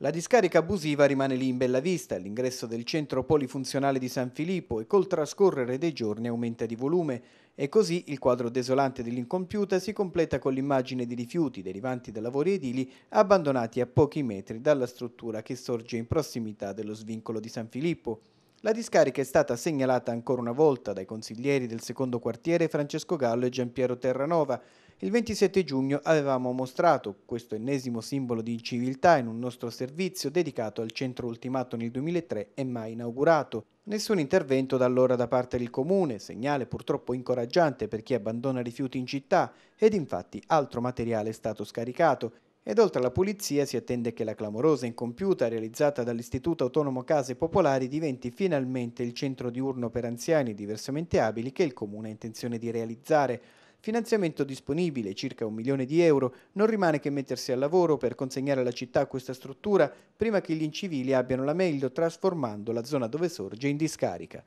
La discarica abusiva rimane lì in bella vista, all'ingresso del centro polifunzionale di San Filippo e col trascorrere dei giorni aumenta di volume e così il quadro desolante dell'incompiuta si completa con l'immagine di rifiuti derivanti da lavori edili abbandonati a pochi metri dalla struttura che sorge in prossimità dello svincolo di San Filippo. La discarica è stata segnalata ancora una volta dai consiglieri del secondo quartiere Francesco Gallo e Giampiero Terranova, il 27 giugno avevamo mostrato questo ennesimo simbolo di civiltà in un nostro servizio dedicato al centro ultimato nel 2003 e mai inaugurato. Nessun intervento da allora da parte del comune, segnale purtroppo incoraggiante per chi abbandona rifiuti in città ed infatti altro materiale è stato scaricato ed oltre alla pulizia si attende che la clamorosa incompiuta realizzata dall'Istituto Autonomo Case Popolari diventi finalmente il centro diurno per anziani diversamente abili che il Comune ha intenzione di realizzare. Finanziamento disponibile, circa un milione di euro, non rimane che mettersi al lavoro per consegnare alla città questa struttura prima che gli incivili abbiano la meglio trasformando la zona dove sorge in discarica.